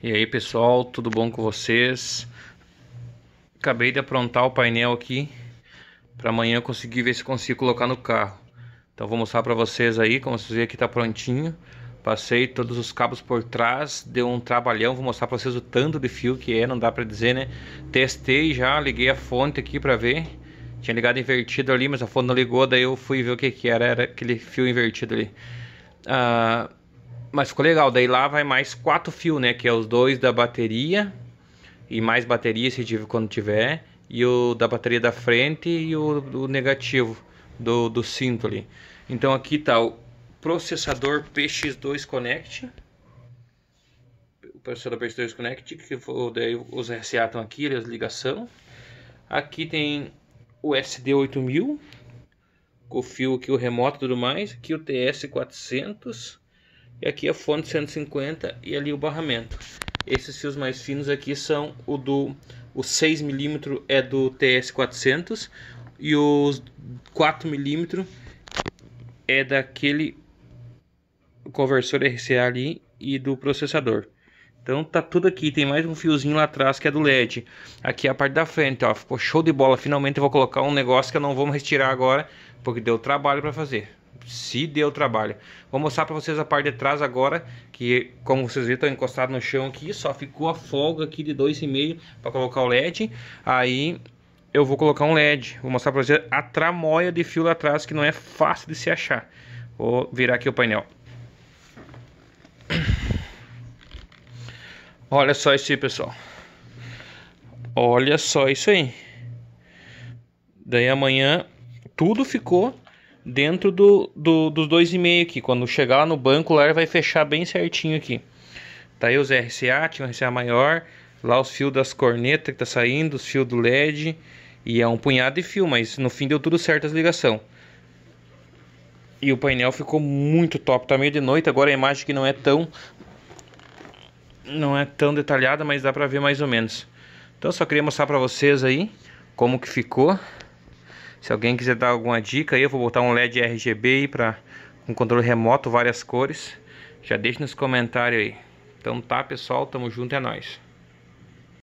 E aí pessoal, tudo bom com vocês? Acabei de aprontar o painel aqui para amanhã conseguir ver se consigo colocar no carro. Então vou mostrar para vocês aí, como vocês veem aqui tá prontinho. Passei todos os cabos por trás, deu um trabalhão, vou mostrar para vocês o tanto de fio que é, não dá para dizer, né? Testei já, liguei a fonte aqui para ver. Tinha ligado invertido ali, mas a fonte não ligou, daí eu fui ver o que que era, era aquele fio invertido ali. Ah, mas ficou legal. Daí lá vai mais quatro fios, né? Que é os dois da bateria. E mais bateria se tiver quando tiver. E o da bateria da frente e o, o negativo do, do cinto ali. Então aqui tá o processador PX2 Connect. O processador PX2 Connect, que daí os RCA estão aqui, as ligação. Aqui tem o SD8000, com o fio aqui, o remoto e tudo mais. Aqui o TS400 e aqui a fonte 150 e ali o barramento. Esses fios mais finos aqui são o do o 6 mm é do TS400 e os 4 mm é daquele conversor RCA ali e do processador. Então tá tudo aqui, tem mais um fiozinho lá atrás que é do LED. Aqui é a parte da frente, ó, ficou show de bola. Finalmente eu vou colocar um negócio que eu não vou mais tirar agora, porque deu trabalho para fazer se deu trabalho. Vou mostrar para vocês a parte de trás agora, que como vocês viram, estão encostado no chão aqui, só ficou a folga aqui de 2,5 para colocar o LED. Aí eu vou colocar um LED, vou mostrar para vocês a tramóia de fio lá atrás, que não é fácil de se achar. Vou virar aqui o painel. Olha só isso aí, pessoal. Olha só isso aí. Daí amanhã tudo ficou dentro do, do, dos meio aqui. Quando chegar lá no banco, lá vai fechar bem certinho aqui. Tá aí os RCA, tinha um RCA maior. Lá os fios das cornetas que tá saindo, os fios do LED. E é um punhado de fio, mas no fim deu tudo certo as ligações. E o painel ficou muito top. Tá meio de noite, agora a imagem que não é tão... Não é tão detalhada, mas dá pra ver mais ou menos. Então só queria mostrar pra vocês aí como que ficou. Se alguém quiser dar alguma dica aí, eu vou botar um LED RGB para com um controle remoto, várias cores. Já deixa nos comentários aí. Então tá, pessoal, tamo junto, é nóis.